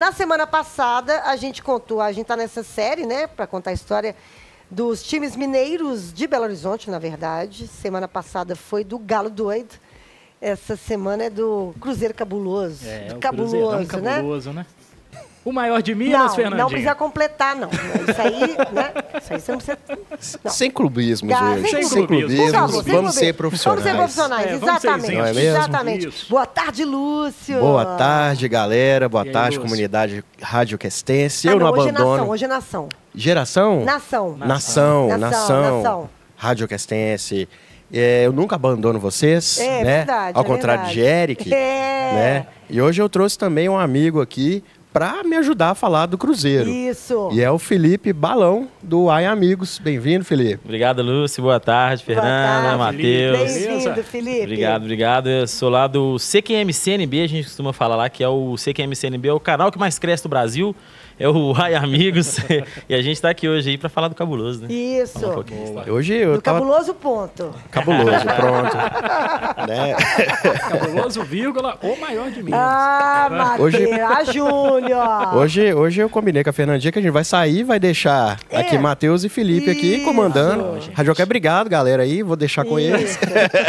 Na semana passada, a gente contou, a gente está nessa série, né, para contar a história dos times mineiros de Belo Horizonte, na verdade. Semana passada foi do Galo Doido. Essa semana é do Cruzeiro Cabuloso. É, do cabuloso, cabuloso, né? cabuloso, né? o maior de Minas, não, Fernandinho? Não não precisa completar, não. Isso aí, né? Isso aí você não precisa. Não. Sem clubismo, Gente, hoje. Sem, sem clubismos. Favor, vamos ser profissionais. Vamos ser profissionais, é, exatamente. Não é mesmo? exatamente. Isso. Boa tarde, Lúcio. Boa tarde, galera. Boa aí, tarde, Lúcio? comunidade Rádio Questense. Ah, Eu não, não hoje É nação, hoje é nação. Geração? Nação. Nação, nação. nação. nação. Rádio Questense. É, eu nunca abandono vocês, é, né? Verdade, Ao é contrário verdade. de Eric, é. né? E hoje eu trouxe também um amigo aqui, para me ajudar a falar do Cruzeiro. Isso. E é o Felipe Balão, do Ai Amigos. Bem-vindo, Felipe. Obrigado, Lúcio. Boa tarde, Fernanda, Matheus. Bem-vindo, Felipe. Obrigado, obrigado. Eu sou lá do CQMCNB, a gente costuma falar lá que é o CQMCNB, é o canal que mais cresce do Brasil é o Ai Amigos. e a gente está aqui hoje aí para falar do cabuloso, né? Isso. Um hoje eu do tava... cabuloso ponto. Cabuloso, pronto. né? Cabuloso vírgula ou maior de mim. Ah, Mateus, hoje... ajuda. Hoje, hoje eu combinei com a Fernandinha que a gente vai sair, vai deixar é. aqui Matheus e Felipe Isso. aqui comandando. Tá Rádio, obrigado, galera, aí. Vou deixar com Isso. eles.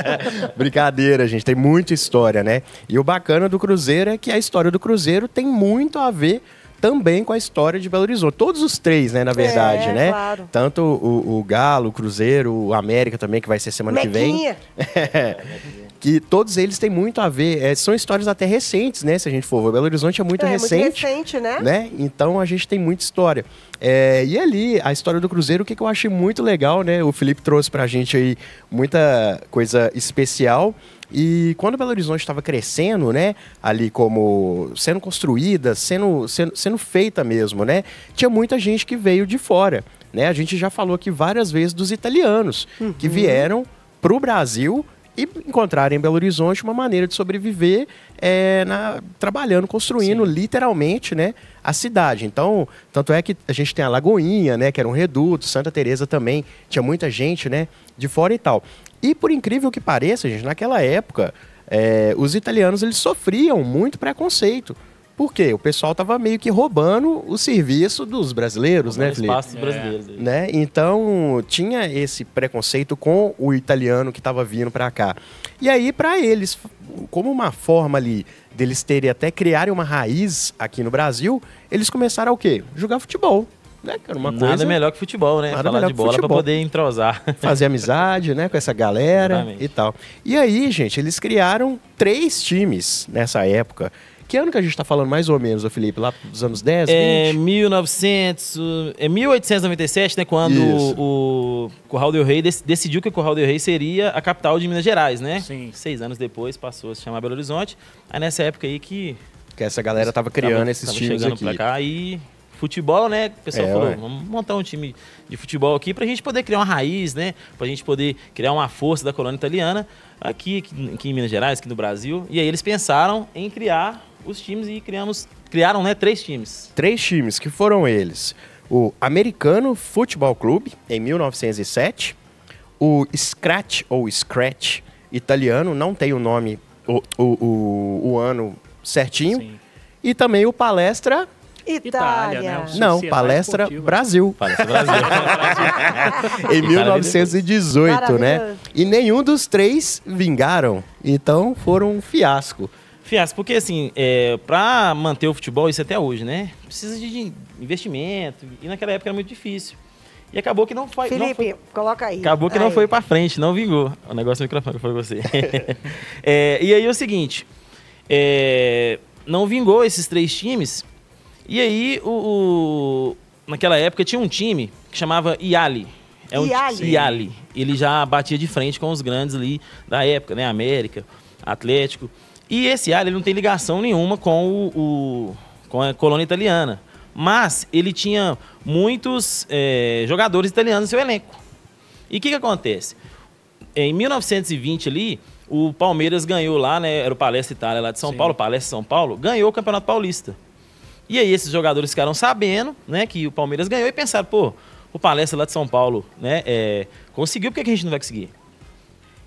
Brincadeira, gente. Tem muita história, né? E o bacana do Cruzeiro é que a história do Cruzeiro tem muito a ver também com a história de Belo Horizonte. Todos os três, né, na é, verdade, é, né? Claro. Tanto o, o, Galo, o Cruzeiro, o América também, que vai ser semana Mequinha. que vem. que todos eles têm muito a ver. É, são histórias até recentes, né? Se a gente for. Belo Horizonte é muito é, recente. É muito recente, né? né? Então a gente tem muita história. É, e ali, a história do Cruzeiro, o que, que eu achei muito legal, né? O Felipe trouxe pra gente aí muita coisa especial. E quando Belo Horizonte estava crescendo, né, ali como sendo construída, sendo, sendo, sendo feita mesmo, né, tinha muita gente que veio de fora, né? A gente já falou aqui várias vezes dos italianos uhum. que vieram para o Brasil e encontrarem em Belo Horizonte uma maneira de sobreviver é, na, trabalhando, construindo Sim. literalmente né, a cidade. Então, tanto é que a gente tem a Lagoinha, né, que era um reduto, Santa Teresa também, tinha muita gente né, de fora e tal. E por incrível que pareça, gente, naquela época, é, os italianos eles sofriam muito preconceito porque O pessoal tava meio que roubando o serviço dos brasileiros, né, Felipe? Espaços é. brasileiros. Né? Então, tinha esse preconceito com o italiano que estava vindo para cá. E aí, para eles, como uma forma ali deles terem até criarem uma raiz aqui no Brasil, eles começaram o quê? Jogar futebol. Né, era Uma Nada coisa... melhor que futebol, né? Nada Falar de bola para poder entrosar. Fazer amizade, né? Com essa galera Exatamente. e tal. E aí, gente, eles criaram três times nessa época. Que ano que a gente está falando, mais ou menos, o Felipe? Lá dos anos 10, é, 20? 1900, é 1897, né? Quando o, o Corral del Rei dec, decidiu que o Corral del Rei seria a capital de Minas Gerais, né? Sim. Seis anos depois passou a se chamar Belo Horizonte. Aí nessa época aí que... Que essa galera tava criando tava, esses tava times chegando aqui. pra cá e futebol, né? O pessoal é, falou, vamos montar um time de futebol aqui para a gente poder criar uma raiz, né? Para a gente poder criar uma força da colônia italiana aqui, aqui em Minas Gerais, aqui no Brasil. E aí eles pensaram em criar os times e criamos, criaram né, três times. Três times, que foram eles: o Americano Futebol Clube, em 1907, o Scratch ou Scratch italiano, não tem o nome, o, o, o, o ano certinho, Sim. e também o Palestra Itália. né? Não, palestra esportiva. Brasil. Palestra Brasil. em 1918, é né? E nenhum dos três vingaram. Então foram um fiasco. Fias, porque assim, é, para manter o futebol, isso até hoje, né? Precisa de investimento. E naquela época era muito difícil. E acabou que não foi. Felipe, não foi, coloca aí. Acabou que aí. não foi para frente, não vingou. O negócio do microfone foi você. é, e aí é o seguinte: é, não vingou esses três times. E aí, o, o, naquela época, tinha um time que chamava Iali. É um Iali. Iali. Ele já batia de frente com os grandes ali da época, né? América, Atlético. E esse alho ele não tem ligação nenhuma com, o, o com a colônia italiana. Mas ele tinha muitos é, jogadores italianos no seu elenco. E o que, que acontece? Em 1920 ali, o Palmeiras ganhou lá, né? Era o Palestra Itália lá de São Sim. Paulo, Palestra São Paulo, ganhou o Campeonato Paulista. E aí esses jogadores ficaram sabendo, né, que o Palmeiras ganhou e pensaram, pô, o Palestra lá de São Paulo, né, é, conseguiu, por que a gente não vai conseguir?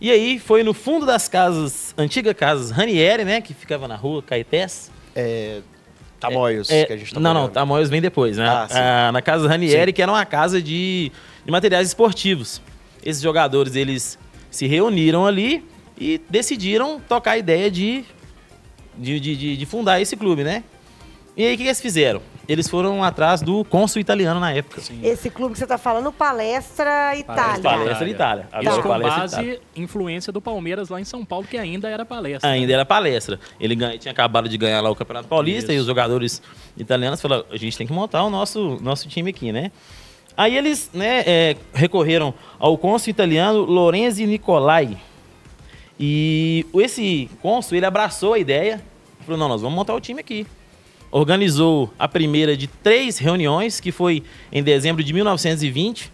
E aí foi no fundo das casas, antiga casas Ranieri, né? Que ficava na rua Caetés. É, Tamoios, é, é que a gente tá Não, morando. não, Tamoios vem depois, né? Ah, ah, na casa Ranieri, sim. que era uma casa de, de materiais esportivos. Esses jogadores, eles se reuniram ali e decidiram tocar a ideia de, de, de, de fundar esse clube, né? E aí, o que, que eles fizeram? eles foram atrás do cônsul italiano na época. Sim. Esse clube que você está falando, Palestra Itália. Palestra Itália. Agora, Isso com base Itália. influência do Palmeiras lá em São Paulo, que ainda era palestra. Ainda era palestra. Ele ganha, tinha acabado de ganhar lá o Campeonato Paulista Isso. e os jogadores italianos falaram, a gente tem que montar o nosso, nosso time aqui, né? Aí eles né, é, recorreram ao cônsul italiano Lorenzo Nicolai. E esse cônsul, ele abraçou a ideia, falou, não, nós vamos montar o time aqui organizou a primeira de três reuniões, que foi em dezembro de 1920.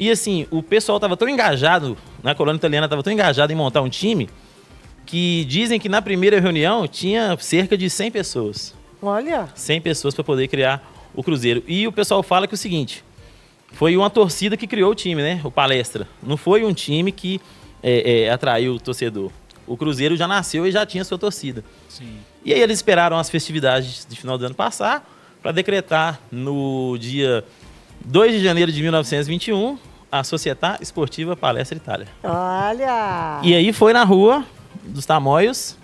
E assim, o pessoal estava tão engajado, na colônia italiana estava tão engajado em montar um time, que dizem que na primeira reunião tinha cerca de 100 pessoas. Olha! 100 pessoas para poder criar o Cruzeiro. E o pessoal fala que é o seguinte, foi uma torcida que criou o time, né? O Palestra. Não foi um time que é, é, atraiu o torcedor o Cruzeiro já nasceu e já tinha sua torcida. Sim. E aí eles esperaram as festividades de final do ano passar para decretar no dia 2 de janeiro de 1921 a Sociedade Esportiva Palestra Itália. Olha! E aí foi na rua dos Tamoios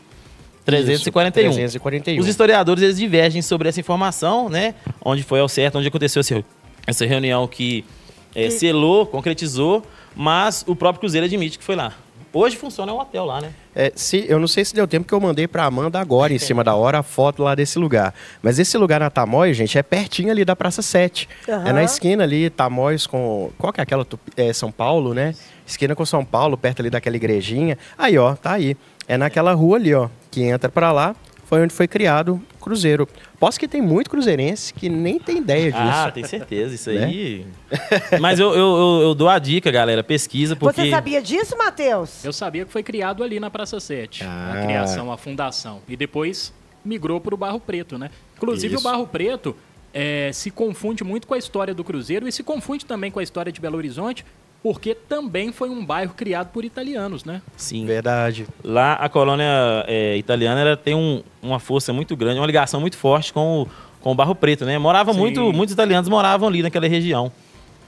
341. Isso, 341. Os historiadores eles divergem sobre essa informação, né? Onde foi ao certo, onde aconteceu essa reunião que, é, eh, que... selou, concretizou, mas o próprio Cruzeiro admite que foi lá. Hoje funciona o um hotel lá, né? É, se, eu não sei se deu tempo que eu mandei para Amanda agora, em cima da hora, a foto lá desse lugar. Mas esse lugar na Tamóis, gente, é pertinho ali da Praça 7. Uhum. É na esquina ali, Tamóis com... Qual que é aquela? É, São Paulo, né? Esquina com São Paulo, perto ali daquela igrejinha. Aí, ó, tá aí. É naquela rua ali, ó, que entra para lá. Foi onde foi criado Cruzeiro. Posso que tem muito cruzeirense que nem tem ideia ah, disso. Ah, tem certeza, isso né? aí. Mas eu, eu, eu, eu, dou a dica, galera, pesquisa, porque... Você sabia disso, Matheus? Eu sabia que foi criado ali na Praça 7, ah. a criação, a fundação. E depois migrou para o Barro Preto, né? Inclusive isso. o Barro Preto é, se confunde muito com a história do Cruzeiro e se confunde também com a história de Belo Horizonte, porque também foi um bairro criado por italianos, né? Sim. Verdade. Lá a colônia é, italiana ela tem um, uma força muito grande, uma ligação muito forte com o, com o Barro Preto, né? Morava Sim. muito, muitos italianos moravam ali naquela região.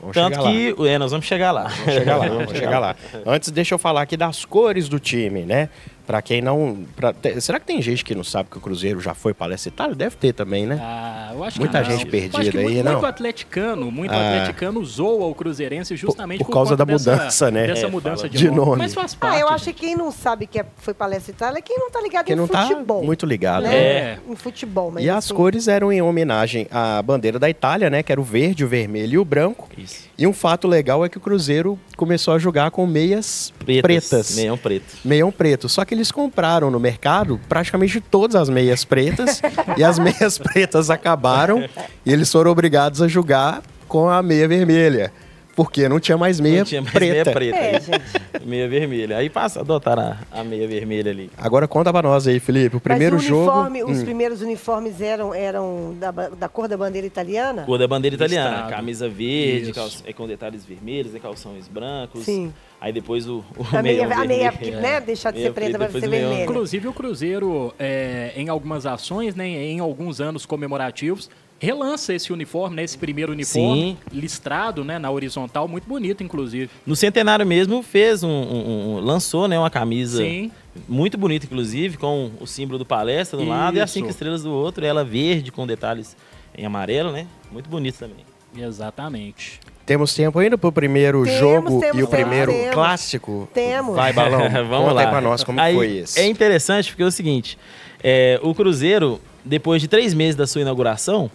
Vamos Tanto que é, nós vamos chegar lá. Vamos chegar lá, vamos chegar lá. Antes, deixa eu falar aqui das cores do time, né? Pra quem não. Pra, será que tem gente que não sabe que o Cruzeiro já foi palestra Itália? Deve ter também, né? Ah, eu acho Muita que gente não. perdida acho que aí, muito, não. Muito atleticano, muito ah. atleticano zoa o Cruzeirense justamente por, por causa por da dessa, mudança, né? Dessa é, mudança de, de nome. nome. Mas faz ah, parte. Ah, eu acho que quem não sabe que é, foi palestra Itália é quem não tá ligado quem em não tá futebol. Tá muito ligado, né? É. Em futebol, mas E assim... as cores eram em homenagem à bandeira da Itália, né? Que era o verde, o vermelho e o branco. Isso. E um fato legal é que o Cruzeiro começou a jogar com meias pretas. pretas. Meião preto. Meião preto. Só que eles compraram no mercado praticamente todas as meias pretas e as meias pretas acabaram e eles foram obrigados a jogar com a meia vermelha. Porque não tinha mais meia não tinha mais preta. Meia preta. É, gente. meia vermelha. Aí passa, adotar a, a meia vermelha ali. Agora conta pra nós aí, Felipe. O primeiro o uniforme, jogo. Os hum. primeiros uniformes eram, eram da, da, cor da bandeira italiana? Cor da bandeira italiana. Camisa verde, calça, é, com detalhes vermelhos, é, calções brancos. Sim. Aí depois o, o a meia, a meia porque, é. né? Deixar de ser preta para ser vermelha. Inclusive o Cruzeiro, é, em algumas ações, né, em alguns anos comemorativos, relança esse uniforme, né, esse primeiro uniforme Sim. listrado, né, na horizontal, muito bonito, inclusive. No centenário mesmo fez um, um, um lançou, né, uma camisa Sim. muito bonita, inclusive, com o símbolo do Palestra do Isso. lado e as cinco estrelas do outro, ela verde com detalhes em amarelo, né, muito bonito também. Exatamente. Temos tempo ainda para o primeiro temos, jogo temos, e o temos, primeiro clássico? Temos. Vai, Balão, vamos lá. para nós como Aí, foi isso. É interessante porque é o seguinte, é, o Cruzeiro, depois de três meses da sua inauguração,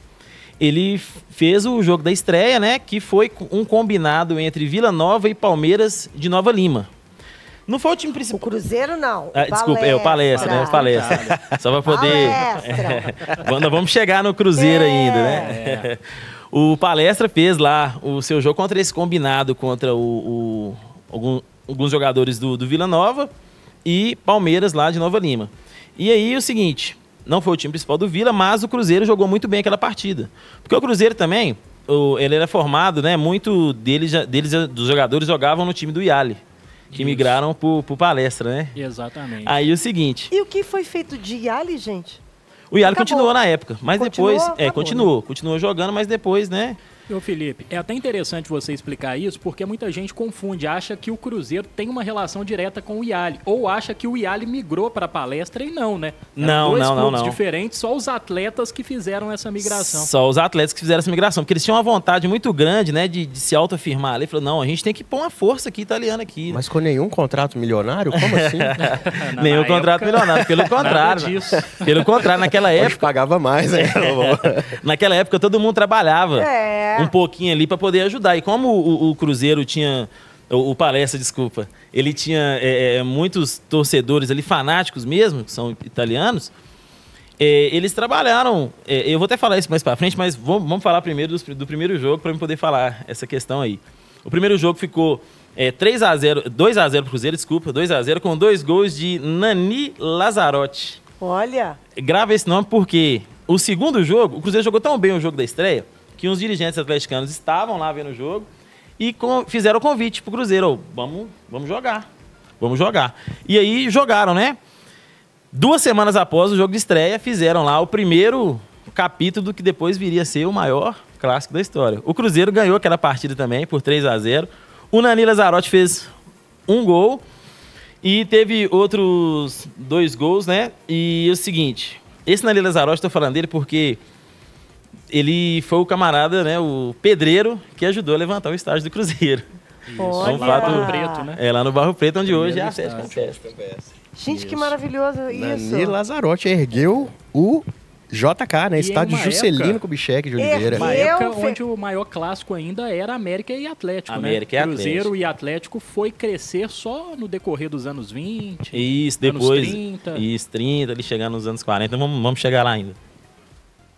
ele fez o jogo da estreia, né? Que foi um combinado entre Vila Nova e Palmeiras de Nova Lima. Não foi o time principal. O Cruzeiro não. Ah, desculpa, é o Palestra, né? O palestra. Só para poder. Palestra. É, vamos chegar no Cruzeiro é. ainda, né? É. O Palestra fez lá o seu jogo contra esse combinado contra o, o algum, alguns jogadores do, do Vila Nova e Palmeiras lá de Nova Lima. E aí o seguinte, não foi o time principal do Vila, mas o Cruzeiro jogou muito bem aquela partida. Porque o Cruzeiro também, o, ele era formado, né? Muito deles, deles, dos jogadores jogavam no time do Iali. Que Isso. migraram para o palestra, né? Exatamente. Aí o seguinte. E o que foi feito de Iali, gente? O Yalo continuou na época, mas depois. É, continuou, né? continuou jogando, mas depois, né? Ô Felipe, é até interessante você explicar isso, porque muita gente confunde, acha que o Cruzeiro tem uma relação direta com o Iali, ou acha que o Iali migrou para a palestra e não, né? não, dois não, não, não. diferentes, só os atletas que fizeram essa migração. Só os atletas que fizeram essa migração, porque eles tinham uma vontade muito grande, né, de, de se autoafirmar ali, falou, não, a gente tem que pôr uma força aqui italiana aqui. Né? Mas com nenhum contrato milionário? Como assim? na, nenhum na contrato época... milionário, pelo contrário. Né? Pelo contrário, naquela época... Hoje pagava mais, né? naquela época todo mundo trabalhava. É. É. um pouquinho ali para poder ajudar. E como o, o Cruzeiro tinha o, o, Palestra, desculpa, ele tinha é, é, é, muitos torcedores ali, fanáticos mesmo, que são italianos, é, eles trabalharam, é, eu vou até falar isso mais para frente, mas vamos, vamos falar primeiro do primeiro jogo para eu poder falar essa questão aí. O primeiro jogo ficou é, 3 a 0 2 a 0 Cruzeiro, desculpa, 2 a 0 com dois gols de Nani Lazarotti. Olha! Grava esse nome porque o segundo jogo, o Cruzeiro jogou tão bem o jogo da estreia, que uns dirigentes atleticanos estavam lá vendo o jogo e com, fizeram o convite pro Cruzeiro, oh, vamos, vamos jogar, vamos jogar. E aí jogaram, né? Duas semanas após o jogo de estreia, fizeram lá o primeiro capítulo do que depois viria a ser o maior clássico da história. O Cruzeiro ganhou aquela partida também por 3 a 0 O Nani Zarotti fez um gol e teve outros dois gols, né? E é o seguinte, esse Nani Zarotti, estou falando dele porque ele foi o camarada, né, o pedreiro, que ajudou a levantar o estádio do Cruzeiro. Olha. É um fato, Barro Preto, né? É lá no Barro Preto, onde hoje é a Sede Campestre. Gente, isso. que maravilhoso isso. Nani Lazarotti ergueu o JK, né? E é Estádio Juscelino Kubitschek de Oliveira. Uma época onde o maior clássico ainda era América e Atlético, né? América né? E Cruzeiro Atlético. e Atlético foi crescer só no decorrer dos anos 20, isso, anos depois, 30. Isso, 30, ali chegando nos anos 40. Vamos, vamos chegar lá ainda.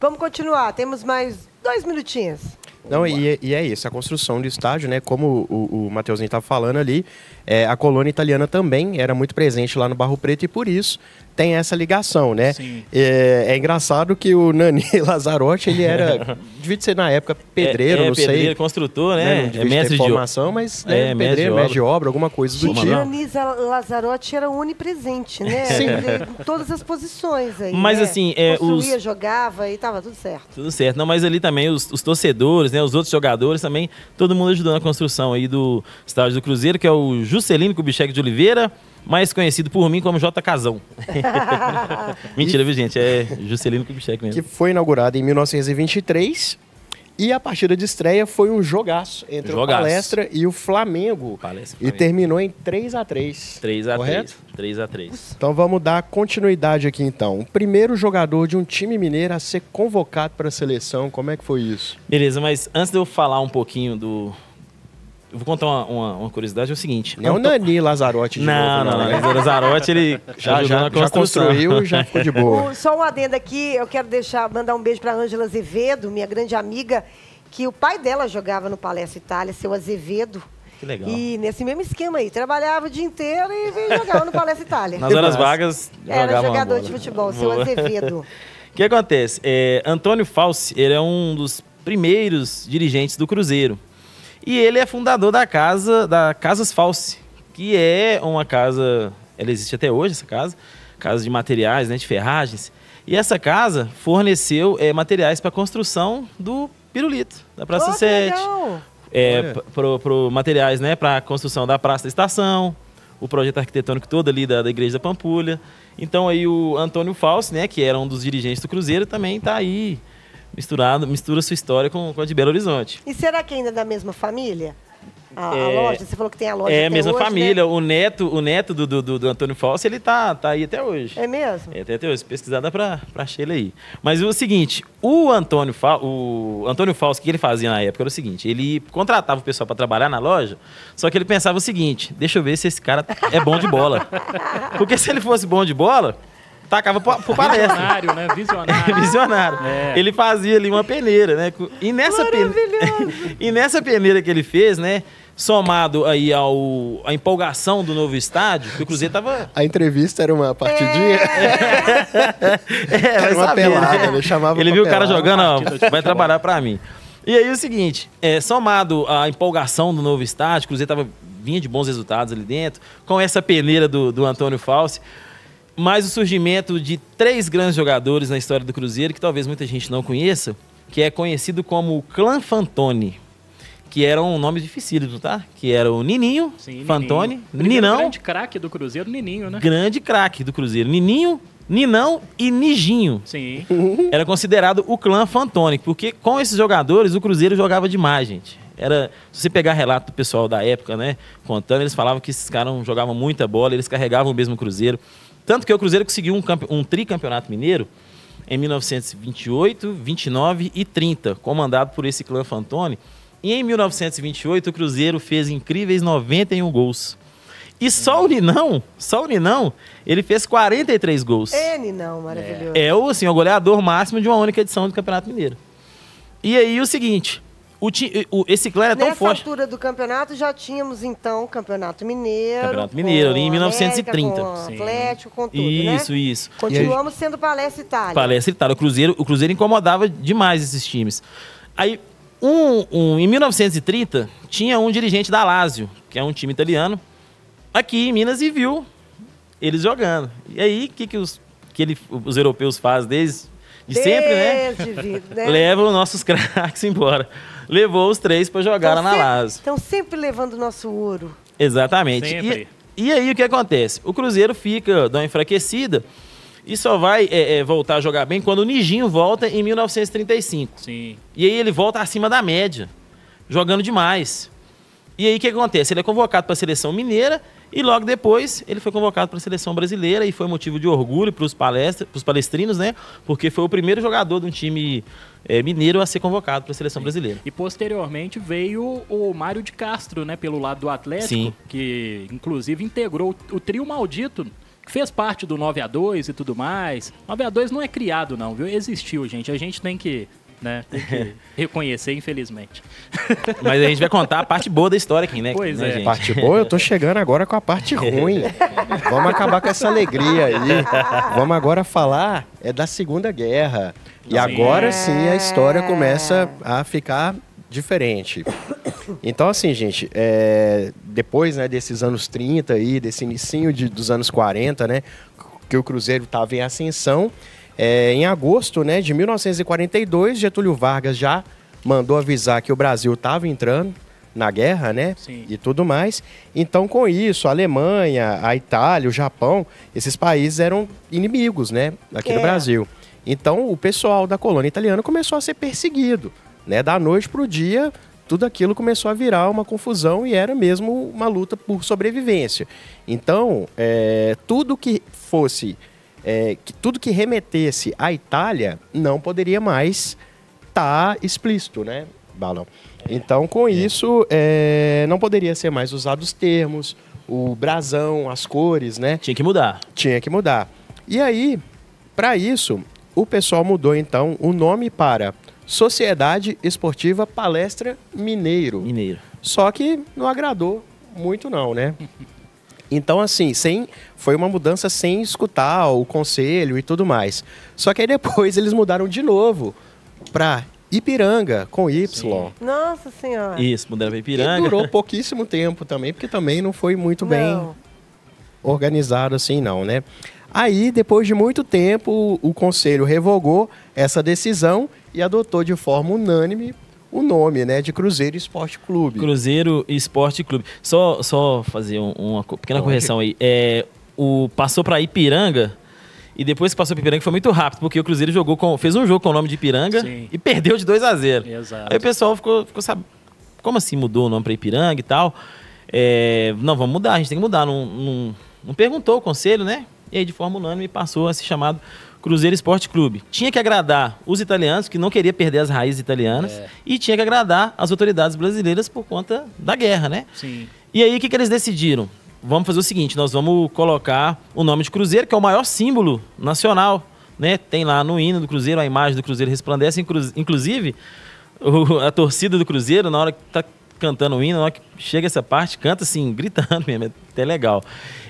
Vamos continuar, temos mais dois minutinhos. Não, e, é, e, é isso, a construção do estádio, né? Como o, o Mateuzinho estava falando ali, é, a colônia italiana também era muito presente lá no Barro Preto e por isso tem essa ligação, né? É, é, engraçado que o Nani Lazarotti, ele era, devia ser na época pedreiro, é, é, não pedreiro, sei. pedreiro, construtor, né? né? Não é mestre formação, de formação, mas né, é pedreiro, mestre de obra, alguma coisa do tipo. O Nani Lazarotti era onipresente, né? Sim. Em todas as posições aí, Mas né? assim... É, Construía, os... jogava e tava tudo certo. Tudo certo. Não, mas ali também os, os, torcedores, né? Os outros jogadores também, todo mundo ajudou na construção aí do estádio do Cruzeiro, que é o Juscelino Kubitschek de Oliveira, mais conhecido por mim como J. Casão. Mentira, viu, gente? É Juscelino Kubitschek mesmo. Que foi inaugurado em 1923 e a partida de estreia foi um jogaço entre jogaço. o Palestra e o Flamengo. Palestra, Flamengo. E terminou em 3 a 3 3 a correto? 3 a 3 Então vamos dar continuidade aqui então. O primeiro jogador de um time mineiro a ser convocado para a seleção, como é que foi isso? Beleza, mas antes de eu falar um pouquinho do, vou contar uma, uma, uma curiosidade, é o seguinte. É não é o Nani Lazarotti de não, novo, não, não, não. Né? Lazarotti, ele já, já, já construiu e já ficou de boa. O, só um adendo aqui, eu quero deixar, mandar um beijo para Ângela Azevedo, minha grande amiga, que o pai dela jogava no Palestra Itália, seu Azevedo. Que legal. E nesse mesmo esquema aí, trabalhava o dia inteiro e jogava no Palestra Itália. Nas horas vagas, Era jogador né? de futebol, seu boa. Azevedo. O que acontece? É, Antônio Fauci, ele é um dos primeiros dirigentes do Cruzeiro. E ele é fundador da casa, da Casas False, que é uma casa, ela existe até hoje, essa casa, casa de materiais, né, de ferragens. E essa casa forneceu é, materiais para a construção do Pirulito, da Praça oh, 7. É, pro, pro, materiais né, para a construção da Praça da Estação, o projeto arquitetônico todo ali da, da Igreja da Pampulha. Então aí o Antônio Fausto, né, que era um dos dirigentes do Cruzeiro, também está aí misturado, mistura sua história com, com a de Belo Horizonte. E será que ainda é da mesma família? A, é, a, loja? Você falou que tem a loja É, a mesma hoje, né? família. Né? O neto, o neto do, do, do Antônio Falso, ele tá, tá aí até hoje. É mesmo? É, até, até hoje. Pesquisada pra, pra Sheila aí. Mas o seguinte, o Antônio, Fausto, o Antônio Falso, o que ele fazia na época era o seguinte, ele contratava o pessoal para trabalhar na loja, só que ele pensava o seguinte, deixa eu ver se esse cara é bom de bola. Porque se ele fosse bom de bola, tacava pro, palestra. Visionário, né? Visionário. Visionário. É. Ele fazia ali uma peneira, né? E nessa, peneira, e nessa peneira que ele fez, né? somado aí ao a empolgação do novo estádio, que o Cruzeiro tava. A entrevista era uma partidinha. é, é. é era uma pelada, né? ele chamava Ele viu o cara jogando, ó, vai trabalhar para mim. E aí o seguinte, é, somado à empolgação do novo estádio, o Cruzeiro tava, vinha de bons resultados ali dentro, com essa peneira do, do Antônio Falci. Mais o surgimento de três grandes jogadores na história do Cruzeiro, que talvez muita gente não conheça, que é conhecido como o Clã Fantoni, que eram um nomes dificílimos, tá? Que era o Nininho, Sim, Fantoni, Nininho. Ninão. Grande craque do Cruzeiro, Nininho, né? Grande craque do Cruzeiro, Nininho, Ninão e Nijinho. Sim. Uhum. Era considerado o clã Fantoni, porque com esses jogadores o Cruzeiro jogava demais, gente. Era, se você pegar relato do pessoal da época, né, contando, eles falavam que esses caras jogavam muita bola, eles carregavam o mesmo Cruzeiro. Tanto que o Cruzeiro conseguiu um, um tricampeonato mineiro em 1928, 29 e 30, comandado por esse clã Fantoni. E em 1928, o Cruzeiro fez incríveis 91 gols. E só o Ninão, só o Ninão, ele fez 43 gols. É, Ninão, maravilhoso. É, é, o, assim, o goleador máximo de uma única edição do Campeonato Mineiro. E aí, o seguinte, o o, esse clã é tão Nessa forte. Nessa altura do campeonato já tínhamos, então, o Campeonato Mineiro. Campeonato Mineiro, ali em 1930. América, com Atlético, com tudo. Isso, né? isso. Continuamos aí, sendo Palestra Itália. Palestra Itália. O Cruzeiro, o Cruzeiro incomodava demais esses times. Aí, um, um, em 1930, tinha um dirigente da Lazio, que é um time italiano, aqui em Minas e viu eles jogando. E aí, o que, que, os, que ele, os europeus fazem desde de sempre, né? Vida, né? Levam nossos craques embora levou os três para jogar então, na Lazio. Então sempre levando o nosso ouro. Exatamente. E, e aí o que acontece? O Cruzeiro fica, dando uma enfraquecida e só vai é, é, voltar a jogar bem quando o Nijinho volta em 1935. Sim. E aí ele volta acima da média, jogando demais. E aí o que acontece? Ele é convocado para a seleção mineira e logo depois ele foi convocado para a seleção brasileira e foi motivo de orgulho para os palestrinos, né? Porque foi o primeiro jogador de um time é, mineiro a ser convocado para a seleção Sim. brasileira. E posteriormente veio o Mário de Castro, né? Pelo lado do Atlético, Sim. que inclusive integrou o trio maldito que fez parte do 9 a 2 e tudo mais. 9 a 2 não é criado não, viu? Existiu, gente. A gente tem que né? Tem que reconhecer, infelizmente. Mas a gente vai contar a parte boa da história aqui, né? Pois né, é. Gente? Parte boa, eu tô chegando agora com a parte ruim. Vamos acabar com essa alegria aí. Vamos agora falar é da Segunda Guerra. E sim. agora é. sim a história começa a ficar diferente. Então, assim, gente, é, depois né, desses anos 30 aí, desse inicinho de, dos anos 40, né? Que o Cruzeiro estava em ascensão é, em agosto né, de 1942, Getúlio Vargas já mandou avisar que o Brasil estava entrando na guerra, né? Sim. E tudo mais. Então, com isso, a Alemanha, a Itália, o Japão, esses países eram inimigos, né? Aqui é. no Brasil. Então, o pessoal da colônia italiana começou a ser perseguido, né? Da noite para o dia, tudo aquilo começou a virar uma confusão e era mesmo uma luta por sobrevivência. Então, é, tudo que fosse é, que tudo que remetesse à Itália não poderia mais estar tá explícito, né, Balão? Então, com é. isso, é, não poderia ser mais usados os termos, o brasão, as cores, né? Tinha que mudar. Tinha que mudar. E aí, para isso, o pessoal mudou então o nome para Sociedade Esportiva Palestra Mineiro. Mineiro. Só que não agradou muito não, né? Então, assim, sem, foi uma mudança sem escutar o conselho e tudo mais. Só que aí depois eles mudaram de novo para Ipiranga, com Y. Sim. Nossa Senhora. Isso, mudaram para Ipiranga. E durou pouquíssimo tempo também, porque também não foi muito não. bem organizado assim, não, né? Aí, depois de muito tempo, o conselho revogou essa decisão e adotou de forma unânime o nome, né, de Cruzeiro Esporte Clube. Cruzeiro Esporte Clube. Só, só fazer um, uma pequena correção aí. É, o passou para Ipiranga e depois que passou para Ipiranga foi muito rápido, porque o Cruzeiro jogou com, fez um jogo com o nome de Ipiranga Sim. e perdeu de 2 a 0. Exato. Aí o pessoal ficou, ficou sabe, como assim mudou o nome para Ipiranga e tal? É, não, vamos mudar, a gente tem que mudar. Não, não, não perguntou o conselho, né? E aí, de forma unânime, passou a ser chamado Cruzeiro Esporte Clube. Tinha que agradar os italianos, que não queria perder as raízes italianas, é. e tinha que agradar as autoridades brasileiras por conta da guerra, né? Sim. E aí, o que, que eles decidiram? Vamos fazer o seguinte: nós vamos colocar o nome de Cruzeiro, que é o maior símbolo nacional, né? Tem lá no hino do Cruzeiro, a imagem do Cruzeiro resplandece. Inclusive, a torcida do Cruzeiro, na hora que tá cantando o hino, na hora que chega essa parte, canta assim, gritando mesmo, é até legal.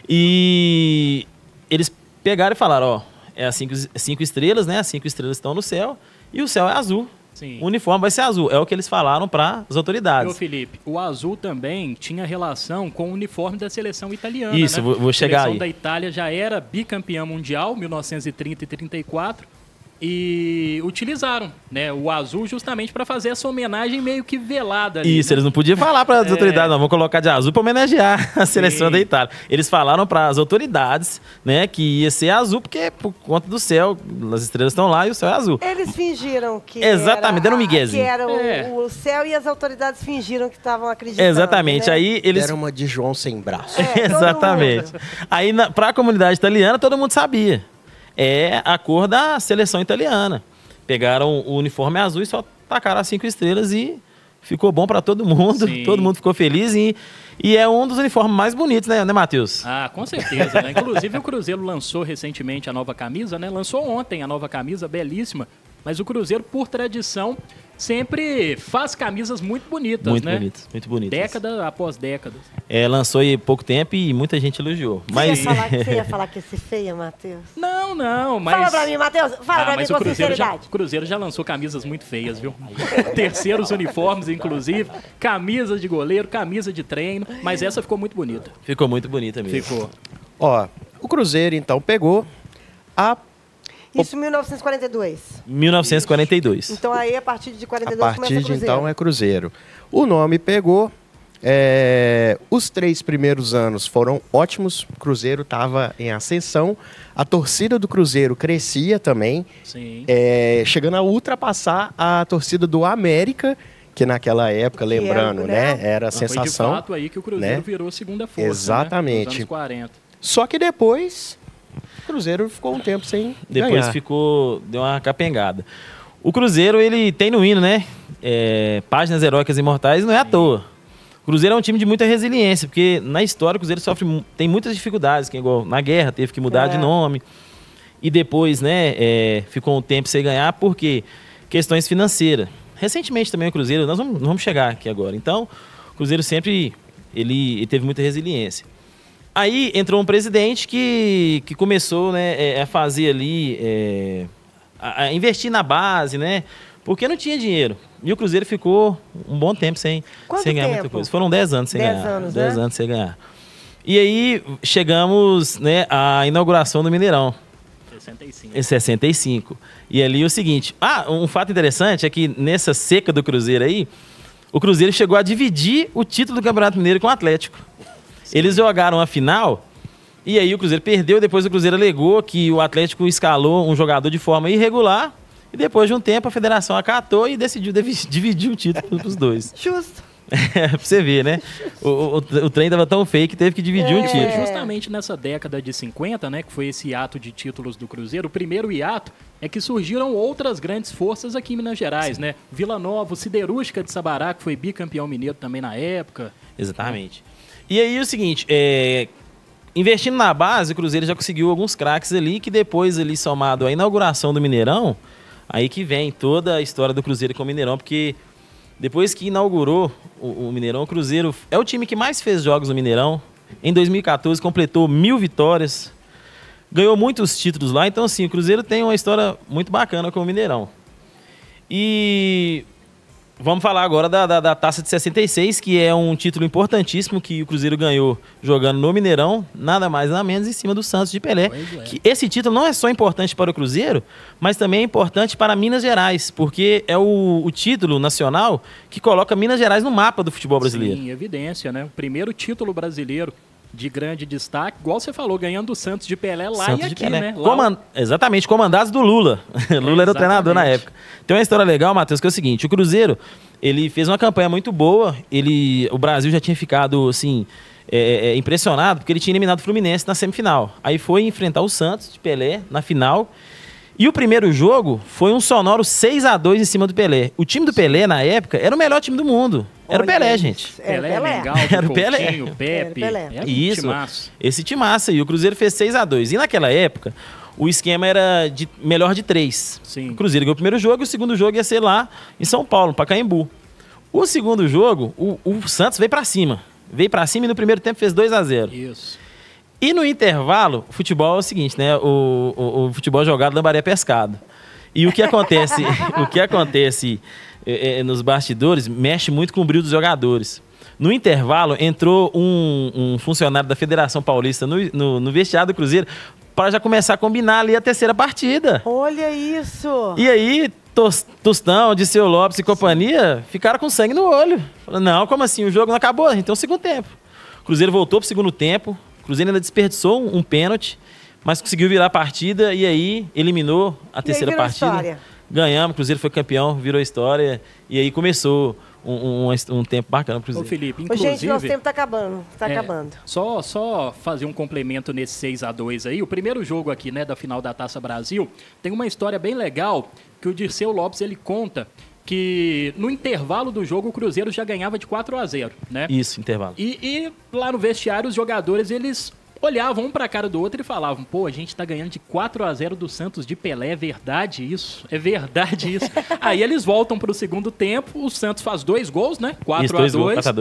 E eles pegaram e falaram: ó é as cinco, cinco estrelas, né? As cinco estrelas estão no céu e o céu é azul. Sim. O uniforme vai ser azul. É o que eles falaram para as autoridades. Ô, Felipe, o azul também tinha relação com o uniforme da seleção italiana. Isso, né? vou, vou chegar aí. A seleção aí. da Itália já era bicampeã mundial, 1930 e 34 e utilizaram, né, o azul justamente para fazer essa homenagem meio que velada ali, Isso, né? eles não podiam falar para as é... autoridades, não, vamos colocar de azul para homenagear a seleção Sim. da Itália. Eles falaram para as autoridades, né, que ia ser azul porque por conta do céu, as estrelas estão lá e o céu é azul. Eles fingiram que Exatamente, deram um Que era o, é. o, céu e as autoridades fingiram que estavam acreditando. Exatamente. Né? Aí eles Era uma de João sem braço. É, Exatamente. Aí para a comunidade italiana todo mundo sabia é a cor da seleção italiana. Pegaram o uniforme azul e só tacaram as cinco estrelas e ficou bom para todo mundo. Sim. Todo mundo ficou feliz e, e é um dos uniformes mais bonitos, né, né Matheus? Ah, com certeza. Né? Inclusive o Cruzeiro lançou recentemente a nova camisa, né? Lançou ontem a nova camisa, belíssima. Mas o Cruzeiro, por tradição, sempre faz camisas muito bonitas, muito né? Muito bonitas, muito bonitas. Década após década. É, lançou em pouco tempo e muita gente elogiou. Mas... Você, ia falar, você ia falar que esse feia, é Matheus? Não, não, mas... Fala pra mim, Matheus, fala ah, pra mim com Cruzeiro sinceridade. Já, o Cruzeiro já lançou camisas muito feias, viu? Terceiros uniformes, inclusive, camisa de goleiro, camisa de treino, mas essa ficou muito bonita. Ficou muito bonita mesmo. Ficou. Ó, o Cruzeiro, então, pegou a isso em 1942. 1942. Então aí a partir de 42 a partir de então é Cruzeiro. O nome pegou. É, os três primeiros anos foram ótimos. Cruzeiro estava em ascensão. A torcida do Cruzeiro crescia também, é, chegando a ultrapassar a torcida do América, que naquela época, lembrando, era, né, né, era a sensação. Foi de fato aí que o Cruzeiro né? virou segunda força. Né, Exatamente. Né, 40. Só que depois Cruzeiro ficou um tempo sem Depois ganhar. ficou, deu uma capengada. O Cruzeiro, ele tem no hino, né? É, páginas heróicas imortais não é à toa. O Cruzeiro é um time de muita resiliência, porque na história o Cruzeiro sofre, tem muitas dificuldades, que é igual na guerra teve que mudar é. de nome. E depois, né, é, ficou um tempo sem ganhar, porque questões financeiras. Recentemente também o Cruzeiro, nós vamos, vamos chegar aqui agora. Então, o Cruzeiro sempre ele, ele teve muita resiliência. Aí entrou um presidente que, que começou né, a é, é fazer ali, é, a, investir na base, né? Porque não tinha dinheiro. E o Cruzeiro ficou um bom tempo sem, sem ganhar tempo? muita coisa. Foram 10 anos sem dez ganhar. 10 anos, né? anos sem ganhar. E aí chegamos né, à inauguração do Mineirão. 65. Em 65. E ali o seguinte. Ah, um fato interessante é que nessa seca do Cruzeiro aí, o Cruzeiro chegou a dividir o título do Campeonato Mineiro com o Atlético. Eles jogaram a final e aí o Cruzeiro perdeu. Depois o Cruzeiro alegou que o Atlético escalou um jogador de forma irregular. E depois de um tempo a federação acatou e decidiu dividir o título para os dois. Justo. É, pra você ver, né? O, o, o trem tava tão feio que teve que dividir é. um título. justamente nessa década de 50, né? Que foi esse hiato de títulos do Cruzeiro. O primeiro hiato é que surgiram outras grandes forças aqui em Minas Gerais, Sim. né? Vila Nova, Siderúrgica de Sabará, que foi bicampeão mineiro também na época. Exatamente. E aí é o seguinte, é, investindo na base, o Cruzeiro já conseguiu alguns craques ali, que depois ali somado à inauguração do Mineirão, aí que vem toda a história do Cruzeiro com o Mineirão, porque depois que inaugurou o, o Mineirão, o Cruzeiro é o time que mais fez jogos no Mineirão. Em 2014 completou mil vitórias, ganhou muitos títulos lá, então assim, o Cruzeiro tem uma história muito bacana com o Mineirão. E Vamos falar agora da, da, da, Taça de 66, que é um título importantíssimo que o Cruzeiro ganhou jogando no Mineirão, nada mais nada menos em cima do Santos de Pelé. É. Que esse título não é só importante para o Cruzeiro, mas também é importante para Minas Gerais, porque é o, o título nacional que coloca Minas Gerais no mapa do futebol brasileiro. Sim, evidência, né? O primeiro título brasileiro de grande destaque, igual você falou, ganhando o Santos de Pelé lá Santos e aqui, né? Lá... Comand... Exatamente, comandados do Lula. É, Lula era o treinador na época. Tem uma história legal, Matheus, que é o seguinte, o Cruzeiro, ele fez uma campanha muito boa, ele... o Brasil já tinha ficado, assim, é, é, é impressionado, porque ele tinha eliminado o Fluminense na semifinal. Aí foi enfrentar o Santos de Pelé na final, e o primeiro jogo foi um sonoro 6 a 2 em cima do Pelé. O time do Pelé, na época, era o melhor time do mundo. Era o Pelé, gente. Era Pelé, Pelé. Legal, era o Pelé. Pepe. Era Pelé. Isso. Timaço. Esse timaço. E o Cruzeiro fez 6 a 2 E naquela época, o esquema era de melhor de três. Sim. O Cruzeiro ganhou o primeiro jogo e o segundo jogo ia ser lá em São Paulo, no Pacaembu. O segundo jogo, o, o Santos veio para cima. Veio para cima e no primeiro tempo fez 2 a 0 Isso. E no intervalo, o futebol é o seguinte, né? O, o, o futebol é jogado Baré pescado. E o que acontece, o que acontece é, é, nos bastidores mexe muito com o brilho dos jogadores. No intervalo, entrou um, um funcionário da Federação Paulista no, no, no vestiário do Cruzeiro para já começar a combinar ali a terceira partida. Olha isso! E aí, Tostão, Disseu Lopes e companhia ficaram com sangue no olho. Falaram, não, como assim? O jogo não acabou, então é o segundo tempo. O Cruzeiro voltou para o segundo tempo, o Cruzeiro ainda desperdiçou um, um pênalti, mas conseguiu virar a partida e aí eliminou a e terceira partida. História ganhamos, o Cruzeiro foi campeão, virou história. E aí começou um, um, um tempo bacana para Cruzeiro. Ô Felipe, inclusive... Ô, gente, nosso tempo está acabando. Tá é, acabando. Só, só fazer um complemento nesse 6 a 2 aí. O primeiro jogo aqui, né, da final da Taça Brasil, tem uma história bem legal que o Dirceu Lopes, ele conta que no intervalo do jogo o Cruzeiro já ganhava de 4 a 0 né? Isso, intervalo. E, e lá no vestiário os jogadores, eles olhavam um para a cara do outro e falavam: pô, a gente está ganhando de 4 a 0 do Santos de Pelé, é verdade isso? É verdade isso. aí eles voltam para o segundo tempo, o Santos faz dois gols, né? 4 isso, a 2.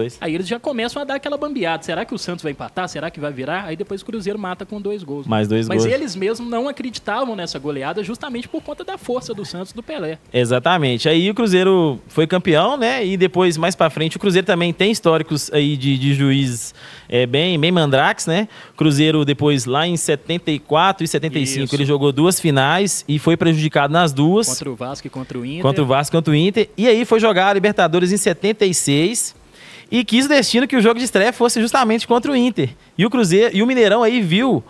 Gols, Aí eles já começam a dar aquela bambeada: será que o Santos vai empatar? Será que vai virar? Aí depois o Cruzeiro mata com dois gols. Mais dois Mas gols. eles mesmos não acreditavam nessa goleada justamente por conta da força do Santos do Pelé. Exatamente. Aí o Cruzeiro foi campeão, né? E depois, mais para frente, o Cruzeiro também tem históricos aí de, de juízes é, bem, bem mandrakes, né? O Cruzeiro depois lá em 74 e 75 Isso. ele jogou duas finais e foi prejudicado nas duas. Contra o Vasco e contra o Inter. Contra o Vasco e contra o Inter. E aí foi jogar a Libertadores em 76 e quis o destino que o jogo de estreia fosse justamente contra o Inter. E o Cruzeiro e o Mineirão aí viu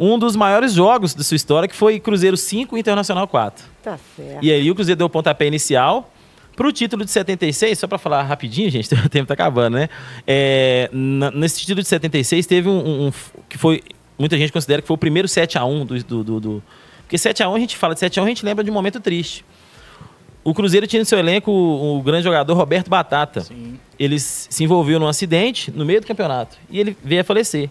um dos maiores jogos da sua história que foi Cruzeiro 5 Internacional 4. Tá certo. E aí o Cruzeiro deu o pontapé inicial para o título de 76, só para falar rapidinho, gente, o tempo está acabando, né? É, nesse título de 76 teve um, um, que foi muita gente considera que foi o primeiro 7 a 1 do, do, do, do porque 7 a 1 a gente fala de 7 a 1 a gente lembra de um momento triste. O Cruzeiro tinha no seu elenco o, o grande jogador Roberto Batata. Sim. Ele se envolveu num acidente no meio do campeonato e ele veio a falecer.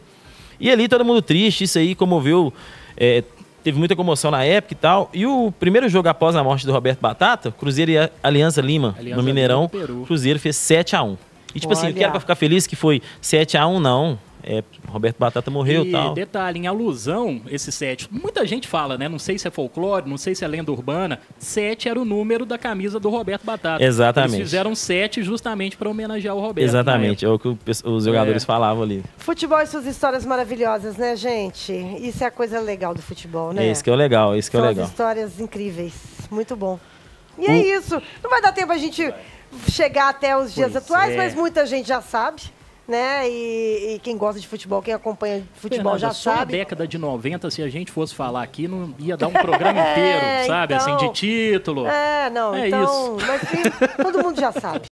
E ali todo mundo triste, isso aí comoveu é, Teve muita comoção na época e tal. E o primeiro jogo após a morte do Roberto Batata, Cruzeiro e Aliança Lima, Alianza no Mineirão, Lima, Cruzeiro fez 7 a 1 E tipo assim, Olha. assim, eu quero pra ficar feliz que foi 7 a 1 não é, Roberto Batata morreu e tal. detalhe, em alusão, esse 7, muita gente fala, né? Não sei se é folclore, não sei se é lenda urbana. 7 era o número da camisa do Roberto Batata. Exatamente. Eles fizeram 7 justamente para homenagear o Roberto. Exatamente, é o que os jogadores é. falavam ali. Futebol e suas histórias maravilhosas, né, gente? Isso é a coisa legal do futebol, né? isso que é o legal, isso que é o legal. histórias incríveis, muito bom. E é o... é isso. Não vai dar tempo a gente chegar até os dias pois atuais, é. mas muita gente já sabe né? E, e, quem gosta de futebol, quem acompanha futebol Fernanda, já só sabe. Só década de 90, se a gente fosse falar aqui, não ia dar um programa inteiro, é, sabe? Então... Assim, de então título. É, não, é então, isso. Mas, todo mundo já sabe.